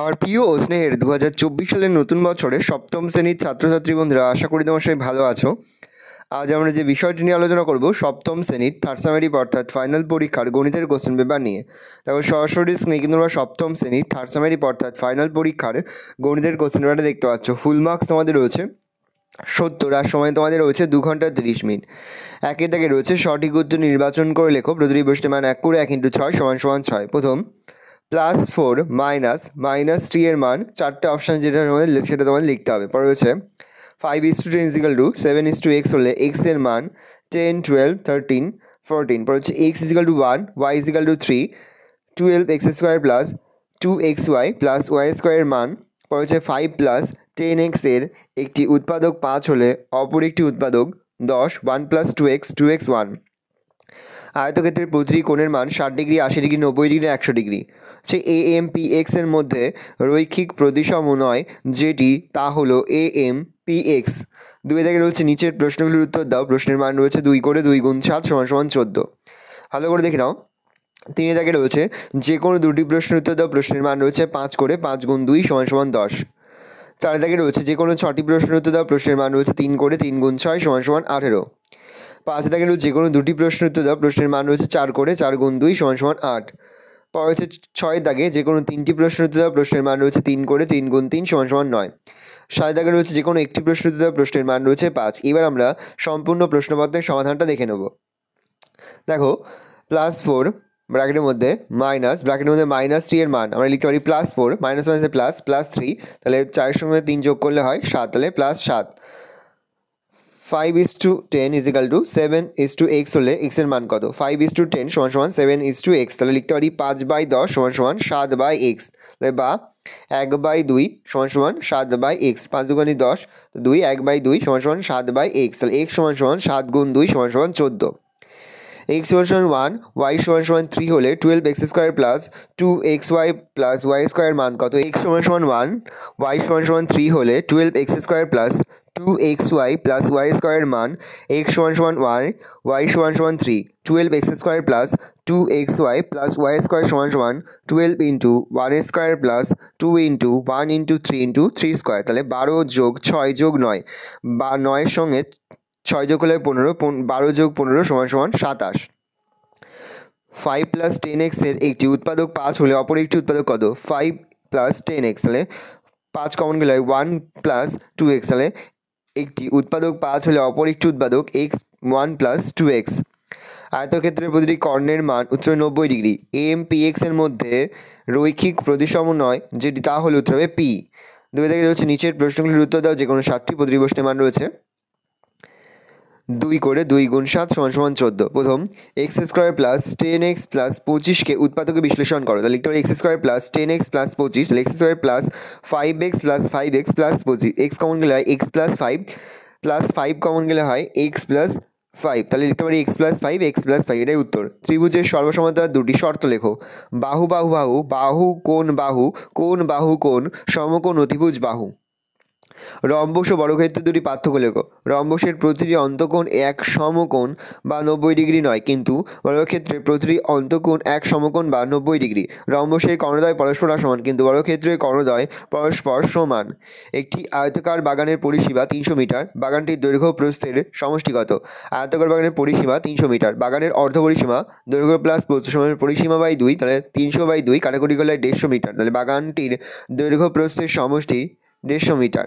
আমার প্রিয় ও স্নেহের দু হাজার চব্বিশ সালের নতুন বছরে সপ্তম শ্রেণীর ছাত্রছাত্রী বন্ধুরা আশা করি তোমার সবাই ভালো আছো আজ আমরা যে বিষয়টি নিয়ে আলোচনা করব সপ্তম শ্রেণীর থার্ড সামেরিপ অর্থাৎ ফাইনাল পরীক্ষার গণিতের কোশ্চেন পেপার নিয়ে তারপর সরাসরি স্নেহ কিন্তু তোমরা সপ্তম শ্রেণীর থার্ড সামেরিপ অর্থাৎ ফাইনাল পরীক্ষার গণিতের কোশ্চেন পেপারটা দেখতে পাচ্ছ ফুল মার্কস তোমাদের রয়েছে সত্তর আর সময় তোমাদের রয়েছে দু ঘন্টা তিরিশ মিনিট একের তাকে রয়েছে সঠিক উত্তর নির্বাচন করে লেখো প্রতিটি প্রশ্নের মান এক করে এক ইন্টু ছয় সমান সমান ছয় প্রথম plus four minus minus three এর মান চারটে অপশান যেটা তোমাদের সেটা তোমাদের লিখতে হবে পরে হচ্ছে five is to ten is equal to seven is to X হলে এক্স এর মান টেন টুয়েলভ থার্টিন ফোরটিন পরে হচ্ছে X is equal to one Y is equal to three twelve X square plus two X Y plus Y স্কোয়ারের মান পরে হচ্ছে five plus ten x এর একটি উৎপাদক পাঁচ হলে অপর একটি উৎপাদক দশ one plus two X two X one আয়তক্ষেত্রের প্রতিটি কোণের মান ষাট ডিগ্রি আশি ডিগ্রি নব্বই ডিগ্রি একশো ডিগ্রি যে এ এম পি এক্স এর মধ্যে রৈখিক প্রতিসম নয় যেটি তা হলো এ এম পি এক্স দুই থেকে রয়েছে নিচের প্রশ্নগুলির উত্তর দাও প্রশ্নের মান রয়েছে দুই করে দুই গুণ সাত সমান সমান চোদ্দো ভালো করে দেখে নাও তিন তাকে রয়েছে যে কোনো দুটি প্রশ্নের উত্তর দাও প্রশ্নের মান রয়েছে পাঁচ করে পাঁচ গুণ দুই সমান সমান দশ চার দাগে রয়েছে যে কোনো ছটি প্রশ্নের উত্তর দাও প্রশ্নের মান রয়েছে তিন করে তিন গুণ ছয় সমান সমান আঠেরো পাঁচ দাগে রয়েছে যে কোনো দুটি প্রশ্নের উত্তর দাও প্রশ্নের মান রয়েছে চার করে চার গুণ দুই সমান সমান আট পরে হচ্ছে ছয় দাগে যে কোনো তিনটি প্রশ্ন উত্তর দেওয়া প্রশ্নের মান রয়েছে তিন করে তিন গুণ তিন সমান সমান নয় সাত দাগে রয়েছে যে কোনো একটি প্রশ্ন উত্তর দেওয়া প্রশ্নের মান রয়েছে পাঁচ এবার আমরা সম্পূর্ণ প্রশ্নপত্রের সমাধানটা দেখে নেব দেখো প্লাস ফোর ব্র্যাকেটের মধ্যে মাইনাস ব্র্যাকেটের মধ্যে মাইনাস থ্রি এর মান আমরা লিখতে পারি প্লাস ফোর মাইনাস মাইনাসে প্লাস প্লাস থ্রি তাহলে চারের সঙ্গে তিন যোগ করলে হয় সাত তাহলে প্লাস সাত five is to ten is is equal to seven is to X হলে এক্সের মান কত ফাইভ ইস টু টেন সমান সমান সেভেন ইস টু এক্স তাহলে লিখতে পারি পাঁচ বাই দশ সমান সমান সাত বাই এক্স তাহলে বা এক বাই দুই সমান সমান সাত বাই এক্স পাঁচ দুগুণি দশ দুই এক বাই দুই সমান সমান সাত বাই এক্স তাহলে এক্স সমান সমান সাত গুণ দুই সমান সমান চোদ্দো এক্স সমান সমান ওয়ান ওয়াই সমান সমান থ্রি হলে twelve X square plus two X Y plus Y square মান কত এক্স সমান সমান ওয়ান ওয়াই সমান সমান থ্রি হলে twelve X square plus two X Y plus Y স্কোয়ারের মান এক্স ওয়ান সমান ওয়াই ওয়াই সমান সমান three twelve X square plus two X Y plus Y square সমান সমান twelve into one square plus two into one into three into three square তাহলে বারো যোগ ছয় যোগ নয় বা নয়ের সঙ্গে ছয় যোগ হলে পনেরো বারো যোগ পনেরো সমান সমান সাতাশ ফাইভ প্লাস টেন এক্সের একটি উৎপাদক পাঁচ হলে অপর একটি উৎপাদক কত ফাইভ প্লাস টেন এক্স হলে পাঁচ কমন গেলে ওয়ান প্লাস টু এক্স হলে একটি উৎপাদক পাঁচ হলে অপর একটি উৎপাদক X one plus two X আয়তক্ষেত্রের প্রতিটি কর্ণের মান উত্তর নব্বই ডিগ্রি এম পি এক্স এর মধ্যে রৈখিক প্রতিসম নয় যেটি তা হলে উত্তর হবে পি দুই থেকে হচ্ছে নিচের প্রশ্নগুলির উত্তর দাও যে কোনো সাতটি প্রতিটি প্রশ্নের মান রয়েছে দুই করে দুই গুণ সাত সমান সমান চোদ্দো প্রথম X square plus ten X plus পঁচিশকে উৎপাদকে বিশ্লেষণ করো তাহলে লিখতে পারি X square plus ten X plus পঁচিশ X square plus five X plus five X plus পঁচিশ এক্স কমন গেলে হয় X plus five plus five common গেলে হয় এক্স প্লাস ফাইভ তাহলে লিখতে পারি X plus five X plus five এটাই উত্তর ত্রিভুজের সর্বসমান্তরাল দুটি শর্ত লেখো বাহু বাহু বাহু বাহু কোন বাহু কোন বাহু কোন সমকোণ অতিভুজ বাহু রম্বস ও বর্গক্ষেত্রে দুটি পার্থক্য লেখো রম্বসের প্রতিটি অন্তকোণ এক সমকোণ বা নব্বই ডিগ্রি নয় কিন্তু বর্গক্ষেত্রে প্রতিটি অন্তকোণ এক সমকোণ বা নব্বই ডিগ্রি রম্বসের কর্ণদয় পরস্পর সমান কিন্তু বর্গক্ষেত্রের কর্ণদয় পরস্পর সমান একটি আয়তকার বাগানের পরিসীমা তিনশো মিটার বাগানটির দৈর্ঘ্য প্রস্থের সমষ্টিগত আয়তকার বাগানের পরিসীমা তিনশো মিটার বাগানের অর্ধ পরিসীমা দৈর্ঘ্য প্লাস প্রস্থ সমানের পরিসীমা বাই দুই তাহলে তিনশো বাই দুই কাটাকুটি করলে দেড়শো মিটার তাহলে বাগানটির দৈর্ঘ্য প্রস্থের সমষ্টি দেড়শো মিটার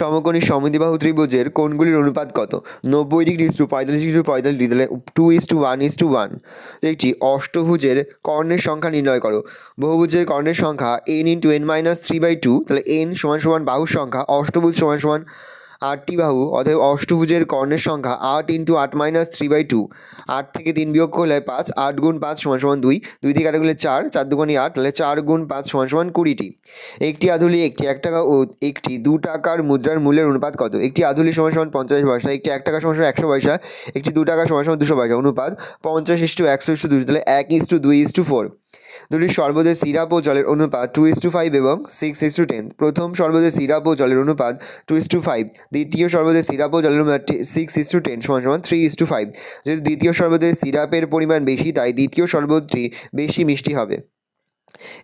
সমকোণী বাহু ত্রিভুজের কোণগুলির অনুপাত কত নব্বই ডিগ্রি ইস টু পঁয়তাল্লিশ ডিগ্রি পঁয়তাল্লিশ ডিগ্রি তাহলে two is to one is to one একটি অষ্টভুজের কর্ণের সংখ্যা নির্ণয় করো বহুভুজের কর্ণের সংখ্যা N into N minus three by two তাহলে এন সমান সমান বাহুর সংখ্যা অষ্টভুজ সমান সমান আটটি বাহু অতএব অষ্টভুজের কর্ণের সংখ্যা আট ইন্টু আট মাইনাস থ্রি বাই টু আট থেকে তিন বিয়োগ করলে পাঁচ আট গুণ পাঁচ সমান সমান দুই দুই থেকে কাটা করলে চার চার দুগুণি আট তাহলে চার গুণ পাঁচ সমান সমান কুড়িটি একটি আধুলি একটি এক টাকা ও একটি দু টাকার মুদ্রার মূল্যের অনুপাত কত একটি আধুলি সমান সমান পঞ্চাশ পয়সা একটি এক টাকা সমান সমান একশো পয়সা একটি দু টাকা সমান সমান দুশো পয়সা অনুপাত পঞ্চাশ ইস্টু একশো ইস্টু দুশো তাহলে এক ইস্টু দুই ইস্টু ফোর দুটি সর্বদের সিরাপ ও জলের অনুপাত টু ইস টু ফাইভ এবং সিক্স ইস টু টেন প্রথম সর্বদের সিরাপ ও জলের অনুপাত টু ইস টু ফাইভ দ্বিতীয় সর্বদের সিরাপ ও জলের অনুপাত সিক্স ইস টু টেন সমান সমান থ্রি ইস টু ফাইভ যেহেতু দ্বিতীয় সর্বদের সিরাপের পরিমাণ বেশি তাই দ্বিতীয় সর্বদটি বেশি মিষ্টি হবে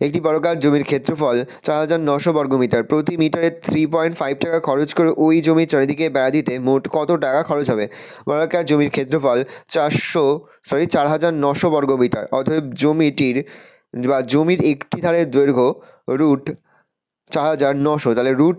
একটি বড়কার জমির ক্ষেত্রফল চার হাজার নশো বর্গমিটার প্রতি মিটারে থ্রি পয়েন্ট ফাইভ টাকা খরচ করে ওই জমির চারিদিকে বেড়া দিতে মোট কত টাকা খরচ হবে বড়কার জমির ক্ষেত্রফল চারশো সরি চার হাজার নশো বর্গমিটার অতএব জমিটির বা জমির একটি ধারের দৈর্ঘ্য রুট চার হাজার নশো তাহলে রুট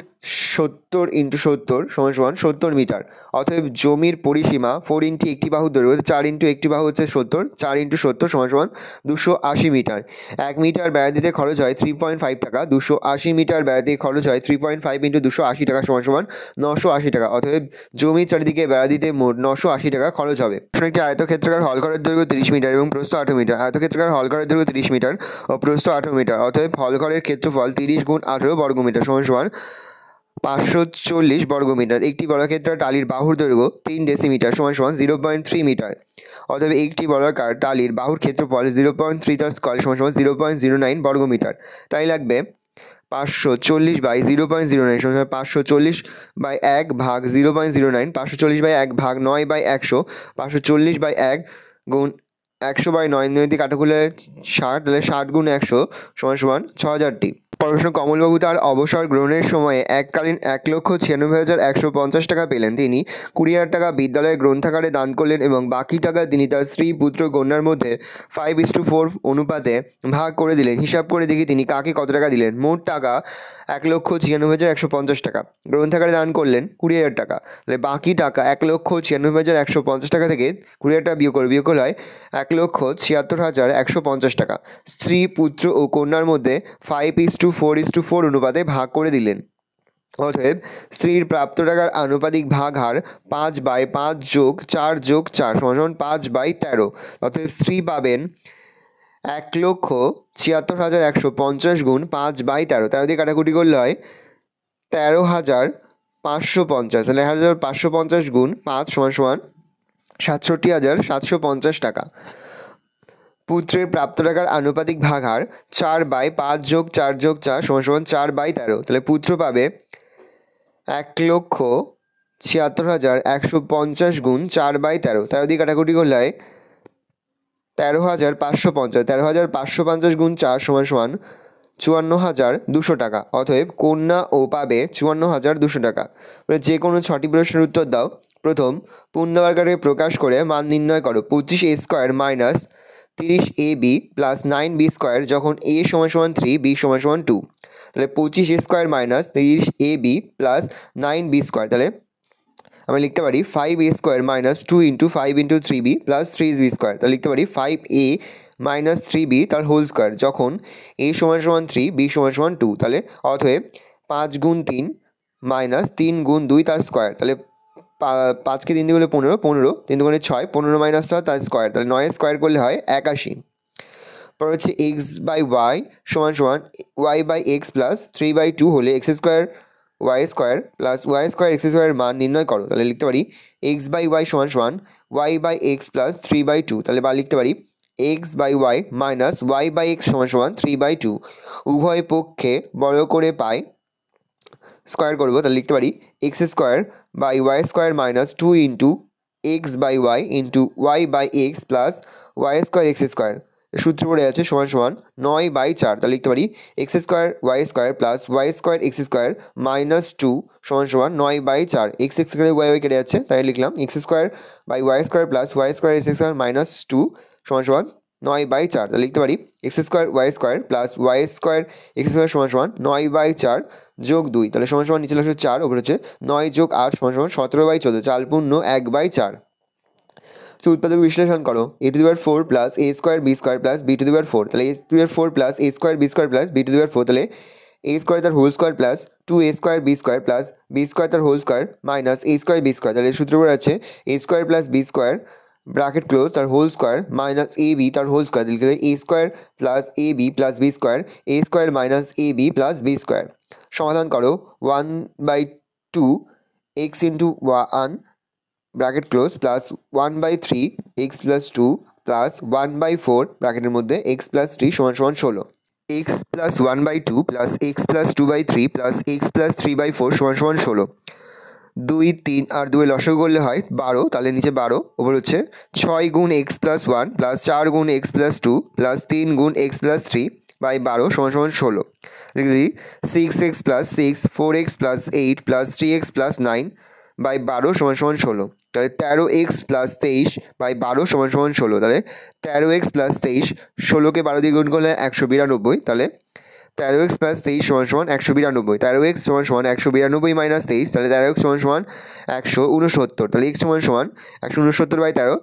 সত্তর ইন্টু সত্তর সমান সমান সত্তর মিটার অতএব জমির পরিসীমা ফোর ইন্টু একটি বাহু দৈর্ঘ্য চার ইন্টু একটি বাহু হচ্ছে সত্তর চার ইন্টু সত্তর সমান সমান দুশো আশি মিটার এক মিটার বেড়া দিতে খরচ হয় থ্রি পয়েন্ট ফাইভ টাকা দুশো আশি মিটার বেড়াতে খরচ হয় থ্রি পয়েন্ট ফাইভ ইন্টু দুশো আশি টাকা সমান সমান নশো আশি টাকা অতএব জমির চারিদিকে বেড়া দিতে মোট নশো আশি টাকা খরচ হবে একটি আয়তক্ষেত্রকার হল ঘরের দৈর্ঘ্য তিরিশ মিটার এবং প্রস্থ আঠেরো মিটার আয়তক্ষেত্রকার হল ঘরের দৈর্ঘ্য তিরিশ মিটার ও প্রস্থ আঠেরো মিটার অতএব হল ঘরের ক্ষেত্রফল তিরিশ গুণ আঠেরো বর্গ মিটার সমান সমান পাঁচশো চল্লিশ বর্গমিটার একটি বর্গক্ষেত্র টালির বাহুর দৈর্ঘ্য তিন ডেসিমিটার সমান সমান জিরো পয়েন্ট থ্রি মিটার অতএব একটি বর্গাকার টালির বাহুর ক্ষেত্রফল জিরো পয়েন্ট থ্রি তার স্কোয়ার সমান সমান জিরো পয়েন্ট জিরো নাইন বর্গমিটার তাই লাগবে পাঁচশো চল্লিশ by zero point zero nine সমান পাঁচশো চল্লিশ বাই এক ভাগ জিরো পয়েন্ট জিরো নাইন পাঁচশো চল্লিশ বাই এক ভাগ নয় বাই একশো পাঁচশো চল্লিশ বাই এক গুণ একশো বাই নয় নদী কাটাকুলে ষাট তাহলে ষাট গুণ একশো সমান সমান ছ হাজারটি পড়াশোনা কমলবাবু তার অবসর গ্রহণের সময়ে এককালীন এক লক্ষ ছিয়ানব্বই হাজার একশো পঞ্চাশ টাকা পেলেন তিনি কুড়ি হাজার টাকা বিদ্যালয়ের গ্রন্থাগারে দান করলেন এবং বাকি টাকা তিনি তার স্ত্রী পুত্র কন্যার মধ্যে ফাইভ ইস টু ফোর অনুপাতে ভাগ করে দিলেন হিসাব করে দেখি তিনি কাকে কত টাকা দিলেন মোট টাকা এক লক্ষ ছিয়ানব্বই হাজার একশো পঞ্চাশ টাকা গ্রন্থাগারে দান করলেন কুড়ি হাজার টাকা তাহলে বাকি টাকা এক লক্ষ ছিয়ানব্বই হাজার একশো পঞ্চাশ টাকা থেকে কুড়ি হাজার টাকা বিয়োগ করে বিয়োগ হয় এক লক্ষ ছিয়াত্তর হাজার একশো পঞ্চাশ টাকা স্ত্রী পুত্র ও কন্যার মধ্যে five is to four is to four অনুপাতে ভাগ করে দিলেন অতএব স্ত্রীর প্রাপ্ত টাকার আনুপাতিক ভাগ হার পাঁচ বাই পাঁচ যোগ চার যোগ চার সমান পাঁচ বাই তেরো অতএব স্ত্রী পাবেন এক লক্ষ ছিয়াত্তর হাজার একশো পঞ্চাশ গুণ পাঁচ বাই তেরো তেরো দিয়ে কাটাকুটি করলে হয় তেরো হাজার পাঁচশো পঞ্চাশ তাহলে এক হাজার পাঁচশো পঞ্চাশ গুণ পাঁচ সমান সমান সাতষট্টি হাজার সাতশো পঞ্চাশ টাকা পুত্রের প্রাপ্ত টাকার আনুপাতিক ভাগার চার বাই পাঁচ যোগ চার যোগ চার সমান সমান চার বাই তেরো তাহলে পুত্র পাবে এক লক্ষ ছিয়াত্তর হাজার একশো পঞ্চাশ গুণ চার বাই তেরো তেরো দিয়ে কাটাকুটি করলে হয় তেরো হাজার পাঁচশো পঞ্চাশ তেরো হাজার পাঁচশো পঞ্চাশ গুণ চার সমান সমান চুয়ান্ন হাজার দুশো টাকা অতএব কন্যা ও পাবে চুয়ান্ন হাজার দুশো টাকা যে কোনো ছটি প্রশ্নের উত্তর দাও প্রথম পূর্ণবর্গাকে প্রকাশ করে মান নির্ণয় করো পঁচিশ স্কোয়ার মাইনাস তিরিশ A B plus nine B square যখন এ সমান সমান থ্রি বি সমান সমান টু তাহলে পঁচিশ এ স্কোয়ার মাইনাস তিরিশ A B plus nine B square তাহলে আমরা লিখতে পারি five A square minus two into five into three B plus three B square তাহলে লিখতে পারি five A minus three B তার হোল স্কোয়ার যখন এ সমান সমান থ্রি বি সমান সমান টু তাহলে অথবে পাঁচ গুণ তিন মাইনাস তিন গুণ দুই তার স্কোয়ার তাহলে পাঁচকে তিন দিগুলো পনেরো পনেরো তিন দুগুণে ছয় পনেরো মাইনাস ছয় তার স্কোয়ার তাহলে নয় স্কোয়ার করলে হয় একাশি পর হচ্ছে এক্স বাই ওয়াই সমান সমান Y by X plus three by two হলে X square Y square plus Y square X স্কোয়ারের মান নির্ণয় করো তাহলে লিখতে পারি এক্স বাই ওয়াই সমান সমান Y by X plus three by two তাহলে বা লিখতে পারি X by Y minus Y by X সমান সমান থ্রি বাই টু উভয় পক্ষে বড় করে পায় স্কোয়ার করবো তাহলে লিখতে পারি X square by Y square minus two into X by Y into Y by X plus Y square X square সূত্র পড়ে আছে সমান সমান নয় বাই চার তাহলে লিখতে পারি X square Y square plus Y square X square minus two সমান সমান নয় বাই চার এক্স এক্স করে ওয়াই ওয়াই কেটে যাচ্ছে তাই লিখলাম X square by Y square plus Y square X square minus two সমান সমান নয় বাই চার তাহলে লিখতে পারি X square Y square plus Y square X square সমান সমান নয় বাই চার যোগ দুই তাহলে সমান সমান নিচে আসলে চার ওপরে হচ্ছে নয় যোগ আট সমান সমান সতেরো বাই চোদ্দো চার পূর্ণ এক বাই চার তো উৎপাদক বিশ্লেষণ করো A to the power four plus A square B square plus B to the power four তাহলে A to the power four plus A square B square plus B to the power four তাহলে এ স্কোয়ার তার whole square plus two A square B square plus B square তার whole square minus A square B square তাহলে সূত্র পর আছে A square plus B square bracket close तर whole score minus A B तर whole square दिल A square plus A B plus B square A square minus A B plus B square समाधान करो one बू X into one bracket close plus one ब्री X plus two plus one बोर ब्राकेटर मध्य X plus three समान समान षोलो एक्स प्लस वन बू प्लस एक्स प्लस टू ब्री प्लस एक्स प्लस थ्री बोर समान समान षोलो দুই তিন আর দুই লসক করলে হয় বারো তাহলে নিচে বারো ওপর হচ্ছে ছয় গুণ এক্স প্লাস ওয়ান প্লাস চার গুণ এক্স প্লাস টু প্লাস তিন গুণ এক্স প্লাস থ্রি বাই বারো সমান সমান ষোলো লিখলি six X plus six four X plus eight plus three X plus nine by বারো সমান সমান ষোলো তাহলে তেরো এক্স প্লাস তেইশ বাই বারো সমান সমান ষোলো তাহলে তেরো এক্স প্লাস তেইশ ষোলোকে বারো দিয়ে গুণ করলে একশো বিরানব্বই তাহলে তেরো এক্স প্লাস তেইশ সমান সমান একশো বিরানব্বই তেরো এক্স সমান সমান একশো বিরানব্বই মাইনাস তেইশ তাহলে তেরো এক্স সমান সমান একশো উনসত্তর তাহলে এক্স সমান সমান একশো উনসত্তর বাই তেরো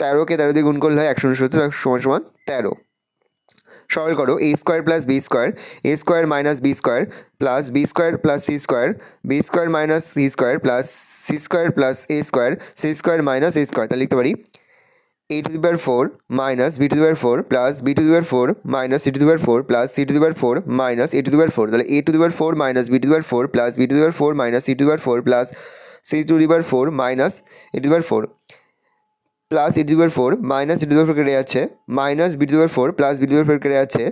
তেরোকে তেরো দিয়ে গুণ করলে হয় একশো উনসত্তর সমান সমান তেরো সরল করো A square plus B square A square minus B square plus B square plus C square B square minus C square plus C square plus A square C square minus A square তাহলে লিখতে পারি a to the power 4 minus b to the power 4 plus b to the power 4 minus c to the power 4 plus c to the power 4 minus a to the power 4 তাহলে a to the power 4 minus b to the power 4 plus b to the power 4 minus c to the power 4 plus c to the power 4 minus a to the power 4 plus ইটি দুবার four minus ইটি দুবার four কেটে যাচ্ছে minus বিটি দুবার four plus বিটি দুবার four কেটে যাচ্ছে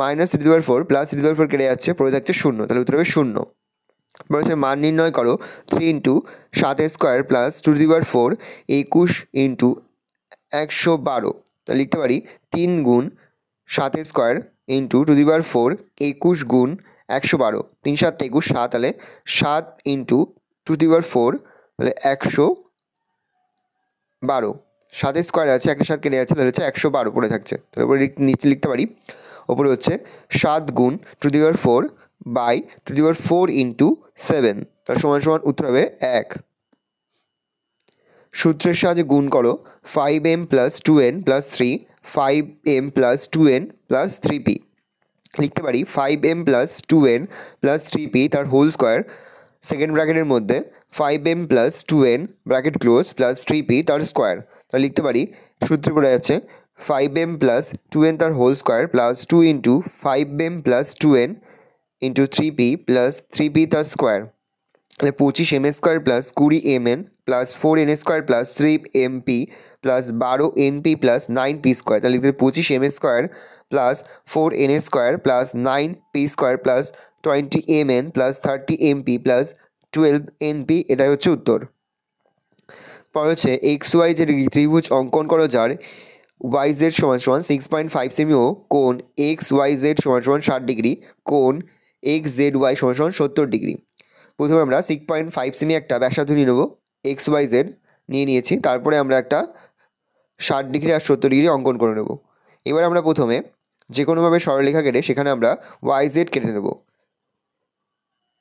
মাইনাস ইটি দুবার ফোর প্লাস ইটি দুবার ফোর কেটে যাচ্ছে পড়ে থাকছে শূন্য তাহলে উত্তর হবে শূন্য বলেছে মান নির্ণয় করো থ্রি ইন্টু সাত square plus to the power four একুশ ইন্টু একশো বারো তাহলে লিখতে পারি তিন গুণ সাত স্কোয়ার into to the power four একুশ গুণ একশো বারো তিন সাত একুশ সাত তাহলে সাত into to the power four তাহলে একশো বারো সাত স্কোয়ার আছে একটা সাত কেটে যাচ্ছে তাহলে হচ্ছে একশো বারো পড়ে থাকছে তাহলে উপরে নিচে লিখতে পারি ওপরে হচ্ছে সাত গুণ to the power four by to the power four into seven তার সমান সমান উত্তর হবে এক সূত্রের সাহায্যে গুণ করো five M plus two N plus three five M plus two N plus three P লিখতে পারি five M plus two N plus three P তার হোল স্কোয়ার সেকেন্ড ব্র্যাকেটের মধ্যে five M plus two N bracket close plus three P তার square তা লিখতে পারি সূত্রে পড়ে যাচ্ছে five M plus two N তার whole square plus two into five M plus two N into three P plus three P তার square পঁচিশ এম স্কোয়ার প্লাস কুড়ি M N plus four N square plus three M P plus বারো N P plus nine P square তাহলে লিখতে পঁচিশ M square plus four N square plus nine P square plus twenty M N plus thirty M P plus twelve N P এটাই হচ্ছে উত্তর পর হচ্ছে x Y যে ত্রিভুজ অঙ্কন করা যার ওয়াই জেড সমান সমান সিক্স পয়েন্ট ফাইভ সেমি ও কোন এক্স ওয়াই জেড সমান সমান ষাট ডিগ্রি কোন এক্স জেড ওয়াই সমান সমান সত্তর ডিগ্রি প্রথমে আমরা সিক্স পয়েন্ট ফাইভ সেমি একটা ব্যাসাধুনি নেব এক্স ওয়াই জেড নিয়ে নিয়েছি তারপরে আমরা একটা ষাট ডিগ্রি আর সত্তর ডিগ্রি অঙ্কন করে নেব এবার আমরা প্রথমে যে কোনোভাবে সরলরেখা কেটে সেখানে আমরা ওয়াই জেড কেটে নেব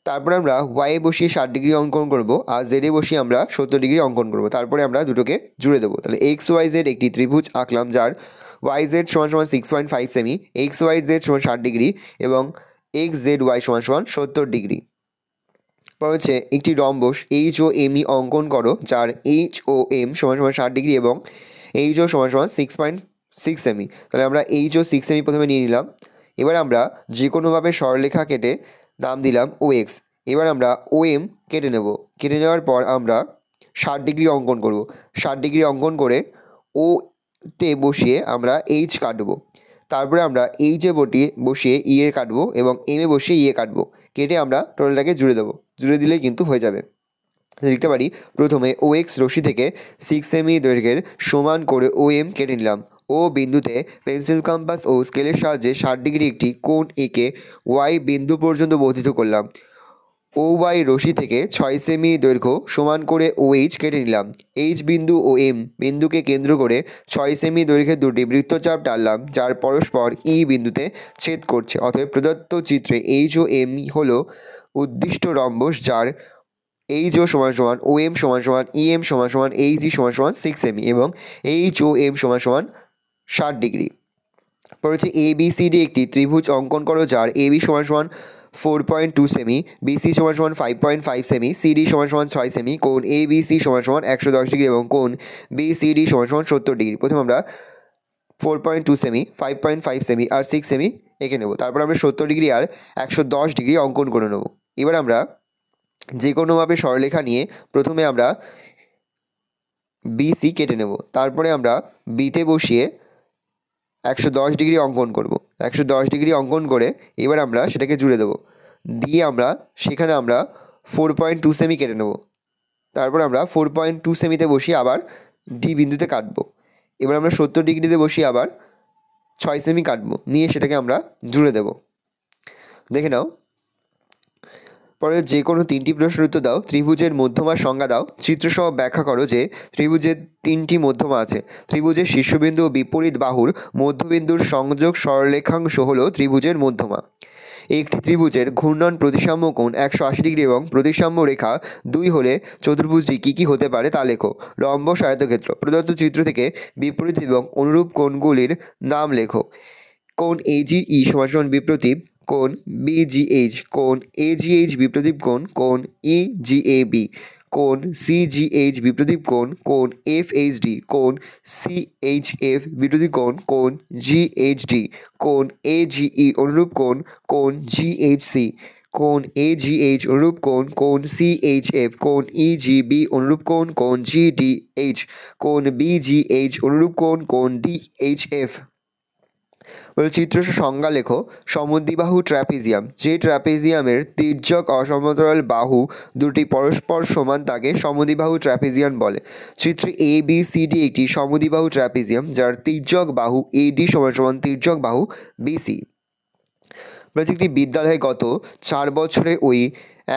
তারপরে আমরা ওয়াইয়ে বসিয়ে ষাট ডিগ্রি অঙ্কন করব আর জেডে বসিয়ে আমরা সত্তর ডিগ্রি অঙ্কন করব তারপরে আমরা দুটোকে জুড়ে দেবো তাহলে এক্স ওয়াই জেড একটি ত্রিভুজ আঁকলাম যার ওয়াই জেড সমান সমান সিক্স পয়েন্ট ফাইভ সেমি এক্স ওয়াই জেড সমান ষাট ডিগ্রি এবং এক্স জেড ওয়াই সমান সমান সত্তর ডিগ্রি পরে হচ্ছে একটি rhombus H O M E অঙ্কন করো যার এইচ ও এম সমান সমান ষাট ডিগ্রি এবং এইচ ও সমান সমান সিক্স পয়েন্ট সিক্স সেমি তাহলে আমরা এইচ ও সিক্স সেমি প্রথমে নিয়ে নিলাম এবার আমরা যে কোনোভাবে সরলেখা কেটে নাম দিলাম ও এক্স এবার আমরা ও এম কেটে নেব কেটে নেওয়ার পর আমরা ষাট ডিগ্রি অঙ্কন করব ষাট ডিগ্রি অঙ্কন করে ও তে বসিয়ে আমরা এইচ কাটব তারপরে আমরা এইচে বটি বসিয়ে ইয়ে e কাটবো এবং এম এ বসিয়ে ইয়ে e কাটবো কেটে আমরা টোটালটাকে জুড়ে দেবো জুড়ে দিলেই কিন্তু হয়ে যাবে লিখতে পারি প্রথমে ও এক্স রশি থেকে সিক্স এমই e দৈর্ঘ্যের সমান করে ও এম কেটে নিলাম ও বিন্দুতে পেন্সিল কম্পাস ও স্কেলের সাহায্যে ষাট ডিগ্রি একটি কোন একে ওয়াই বিন্দু পর্যন্ত বর্ধিত করলাম ও ওয়াই রশি থেকে ছয় সেমি e দৈর্ঘ্য সমান করে ও এইচ কেটে নিলাম এইচ বিন্দু ও এম বিন্দুকে কেন্দ্র করে ছয় সেমি e দৈর্ঘ্যের দুটি বৃত্তচাপ টানলাম যার পরস্পর ই বিন্দুতে ছেদ করছে অতএব প্রদত্ত চিত্রে এইচ ও এম হলো উদ্দিষ্ট রম্বস যার এইচ ও সমান সমান ও এম সমান সমান ই এম সমান সমান এইচ ই সমান সমান সিক্স এম এবং এইচ ও এম সমান সমান ষাট ডিগ্রি পরে হচ্ছে এ বি সি ডি একটি ত্রিভুজ অঙ্কন করো যার এ বি সমান সমান ফোর পয়েন্ট টু সেমি বি সি সমান সমান ফাইভ পয়েন্ট ফাইভ সেমি সিডি সমান সমান ছয় সেমি কোন এ বি সি সমান সমান একশো দশ ডিগ্রি এবং কোন বি সি ডি সমান সমান সত্তর ডিগ্রি প্রথম আমরা ফোর পয়েন্ট টু সেমি ফাইভ পয়েন্ট ফাইভ সেমি আর সিক্স সেমি এঁকে নেব তারপর আমরা সত্তর ডিগ্রি আর একশো দশ ডিগ্রি অঙ্কন করে নেবো এবার আমরা যে কোনোভাবে স্বরলেখা নিয়ে প্রথমে আমরা বিসি কেটে নেব তারপরে আমরা বিতে বসিয়ে একশো দশ ডিগ্রি অঙ্কন করব একশো দশ ডিগ্রি অঙ্কন করে এবার আমরা সেটাকে জুড়ে দেবো দিয়ে আমরা সেখানে আমরা ফোর পয়েন্ট টু সেমি কেটে নেব তারপর আমরা ফোর পয়েন্ট টু সেমিতে বসিয়ে আবার ডি বিন্দুতে কাটব এবার আমরা সত্তর ডিগ্রিতে বসিয়ে আবার ছয় সেমি কাটবো নিয়ে সেটাকে আমরা জুড়ে দেব দেখে নাও পরে যে কোনো তিনটি প্রশ্নের উত্তর দাও ত্রিভুজের মধ্যমার সংজ্ঞা দাও চিত্রসহ ব্যাখ্যা করো যে ত্রিভুজের তিনটি মধ্যমা আছে ত্রিভুজের শীর্ষবিন্দু ও বিপরীত বাহুর মধ্যবিন্দুর সংযোগ সরলেখাংশ হল ত্রিভুজের মধ্যমা একটি ত্রিভুজের ঘূর্ণন প্রতিসাম্য কোণ একশো আশি ডিগ্রি এবং প্রতিসাম্য রেখা দুই হলে চতুর্ভুজটি কী কী হতে পারে তা লেখো রম্বস আয়তক্ষেত্র প্রদত্ত চিত্র থেকে বিপরীত এবং অনুরূপ কোণগুলির নাম লেখো কোণ এজি ই e সমান বিপ্রতীপ কোন বিজিএইচ কোন এজিএইচ বিপ্রদীপ কোন কোন ইজিএবি কোন সিজিএইচ বিপ্রদীপ কোন কোন এফএইচডি কোন সিএইচএফ বিপ্রদীপ কোন কোন জিএইচডি কোন এজিই e অনুরূপ কোন কোন জিএইচসি কোন এজিএইচ অনুরূপ কোন কোন সিএইচএফ কোন ইজিবি e অনুরূপ কোন কোন জিডিএইচ কোন বিজিএইচ অনুরূপ কোন কোন ডিএইচএফ চিত্র সংজ্ঞা লেখো সমুদ্রিবাহু ট্র্যাপিজিয়াম যে ট্র্যাপিজিয়ামের তির্যক অসমতল বাহু দুটি পরস্পর সমান তাকে সমুদ্রিবাহু ট্র্যাপিজিয়াম বলে চিত্র এ বি সি ডি একটি সমুদ্রিবাহু ট্র্যাপিজিয়াম যার তির্যক বাহু এডি সমান সমান তির্যক বাহু সি প্রত্যেকটি বিদ্যালয়ে গত চার বছরে ওই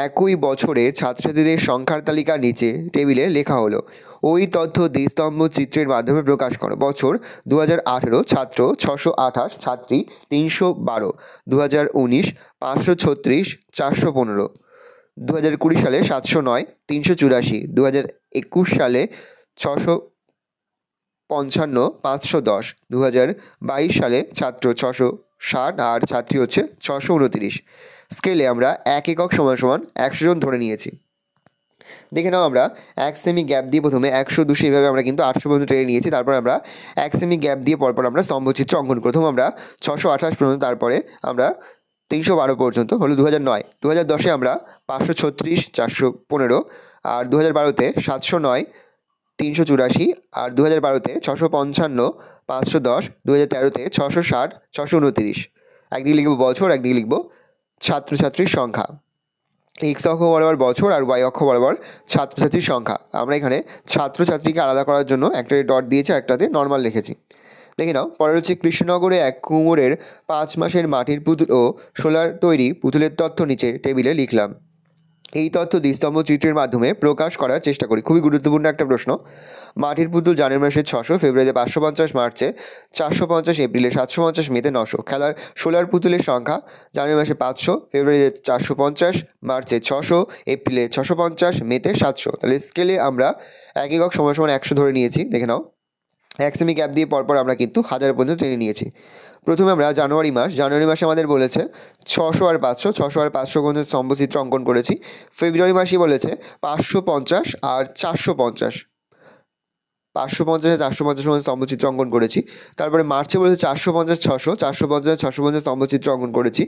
একই বছরে ছাত্রছাত্রীদের সংখ্যার তালিকা নিচে টেবিলে লেখা হলো ওই তথ্য দ্বিস্তম্ভ চিত্রের মাধ্যমে প্রকাশ করো বছর দু আঠেরো ছাত্র ছশো আঠাশ ছাত্রী তিনশো বারো দু হাজার উনিশ পাঁচশো ছত্রিশ চারশো পনেরো দু হাজার কুড়ি সালে সাতশো নয় তিনশো চুরাশি দু হাজার একুশ সালে ছশো পঞ্চান্ন পাঁচশো দশ দু হাজার বাইশ সালে ছাত্র ছশো ষাট আর ছাত্রী হচ্ছে ছশো উনতিরিশ স্কেলে আমরা এক একক সমান সমান একশো জন ধরে নিয়েছি দেখে নাও আমরা এক সেমি গ্যাপ দিয়ে প্রথমে একশো দুশো এভাবে আমরা কিন্তু আটশো পর্যন্ত ট্রেনে নিয়েছি তারপর আমরা এক সেমি গ্যাপ দিয়ে পরপর আমরা স্তম্ভচিত্র অঙ্কন প্রথম আমরা ছশো আঠাশ পর্যন্ত তারপরে আমরা তিনশো বারো পর্যন্ত হলো দু হাজার নয় দু হাজার দশে আমরা পাঁচশো ছত্রিশ চারশো পনেরো আর দু হাজার বারোতে সাতশো নয় তিনশো চুরাশি আর দু হাজার বারোতে ছশো পঞ্চান্ন পাঁচশো দশ দু হাজার তেরোতে ছশো ষাট ছশো উনতিরিশ একদিকে লিখবো বছর একদিকে লিখবো ছাত্রছাত্রীর সংখ্যা এক্স অক্ষ বরাবর বছর আর ওয়াই অক্ষ বরাবর ছাত্রছাত্রীর সংখ্যা আমরা এখানে ছাত্রছাত্রীকে আলাদা করার জন্য একটা ডট দিয়েছি একটাতে নর্মাল লিখেছি দেখে নাও পরে হচ্ছে কৃষ্ণনগরে এক কুমোরের পাঁচ মাসের মাটির পুতুল ও সোলার তৈরি পুতুলের তথ্য নিচে টেবিলে লিখলাম এই তথ্য দ্বিস্তম্ভ চিত্রের মাধ্যমে প্রকাশ করার চেষ্টা করি খুবই গুরুত্বপূর্ণ একটা প্রশ্ন মাটির পুতুল জানুয়ারি মাসে ছশো ফেব্রুয়ারিতে পাঁচশো পঞ্চাশ মার্চে চারশো পঞ্চাশ এপ্রিলে সাতশো পঞ্চাশ মেতে নশো খেলার সোলার পুতুলের সংখ্যা জানুয়ারি মাসে পাঁচশো ফেব্রুয়ারিতে চারশো পঞ্চাশ মার্চে ছশো এপ্রিলে ছশো পঞ্চাশ মেতে সাতশো তাহলে স্কেলে আমরা এক একক সময় সমান একশো ধরে নিয়েছি দেখে নাও এক সেমি গ্যাপ দিয়ে পরপর আমরা কিন্তু হাজার পর্যন্ত টেনে নিয়েছি প্রথমে আমরা জানুয়ারি মাস জানুয়ারি মাসে আমাদের বলেছে ছশো আর পাঁচশো ছশো আর পাঁচশো পর্যন্ত স্তম্ভচিত্র অঙ্কন করেছি ফেব্রুয়ারি মাসে বলেছে পাঁচশো পঞ্চাশ আর চারশো পঞ্চাশ পাঁচশো পঞ্চাশ চারশো পঞ্চাশ পঞ্চাশ স্তম্ভচিত্র অঙ্কন করেছি তারপরে মার্চে বলেছে চারশো পঞ্চাশ ছশো চারশো পঞ্চাশ ছশো পঞ্চাশ স্তম্ভচিত্র অঙ্কন করেছি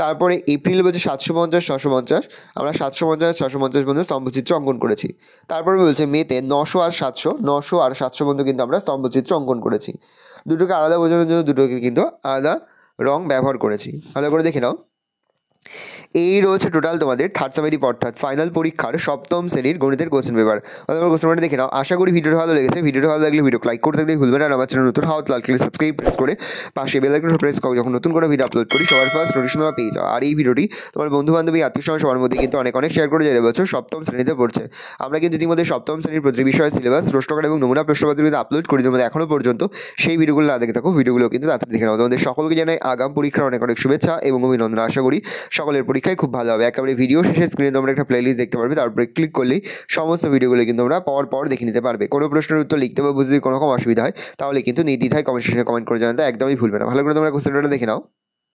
তারপরে এপ্রিল বলছে সাতশো পঞ্চাশ ছশো পঞ্চাশ আমরা সাতশো পঞ্চাশ ছশো পঞ্চাশ পর্যন্ত স্তম্ভচিত্র অঙ্কন করেছি তারপরে বলছে মেতে নশো আর সাতশো নশো আর সাতশো পর্যন্ত কিন্তু আমরা স্তম্ভচিত্র অঙ্কন করেছি দুটোকে আলাদা বোঝানোর জন্য দুটোকে কিন্তু আলাদা রং ব্যবহার করেছি ভালো করে দেখে নাও এই রয়েছে টোটাল তোমাদের থার্ড সামেটিভ অর্থাৎ ফাইনাল পরীক্ষার সপ্তম শ্রেণীর গণিতের কোশ্চেন পেপার তোমার কোশ্চেন দেখে নাও আশা করি ভিডিওটা ভালো লেগেছে ভিডিওটা ভালো লাগলে ভিডিও লাইক করতে থাকলে ভুলবে না আমার চ্যানেল নতুন হাওয়া হ্যাঁ, লাল ক্লিক সাবস্ক্রাইব প্রেস করে পাশে বেল আইকন প্রেস করো যখন নতুন কোনো ভিডিও আপলোড করি সবার ফার্স্ট নোটিশ তোমরা পেয়ে যাও আর এই ভিডিওটি তোমার বন্ধু বান্ধবী আত্মীয় স্বজন সবার মধ্যে কিন্তু অনেক অনেক শেয়ার করে যারা বছর সপ্তম শ্রেণীতে পড়ছে আমরা কিন্তু ইতিমধ্যে সপ্তম শ্রেণীর প্রতি বিষয়ে সিলেবাস প্রশ্নকার এবং নমুনা প্রশ্নপত্র আপলোড করি তোমাদের এখনও পর্যন্ত সেই ভিডিওগুলো না দেখে থাকো ভিডিওগুলো কিন্তু তাড়াতাড়ি দেখে নাও তোমাদের সকলকে জানাই আগাম পরীক্ষার অনেক অনেক শুভেচ্ছা এবং অভিনন্দন আশা করি সকলের পরীক্ষা পরীক্ষায় খুব ভালো হবে একেবারে ভিডিও শেষে স্ক্রিনে তোমরা একটা প্লেলিস্ট দেখতে পারবে তারপরে ক্লিক করলেই সমস্ত ভিডিওগুলো কিন্তু তোমরা পাওয়ার পর দেখে নিতে পারবে কোনো প্রশ্নের উত্তর লিখতে বা বুঝতে কোনো রকম অসুবিধা হয় তাহলে কিন্তু নির্দ্বিধায় কমেন্ট সেশনে কমেন্ট করে জানাতে একদমই ভুলবে না ভালো করে তোমরা কোশ্চেনটা দেখে নাও